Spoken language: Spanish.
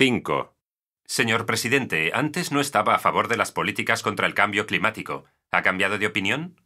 5. Señor presidente, antes no estaba a favor de las políticas contra el cambio climático. ¿Ha cambiado de opinión?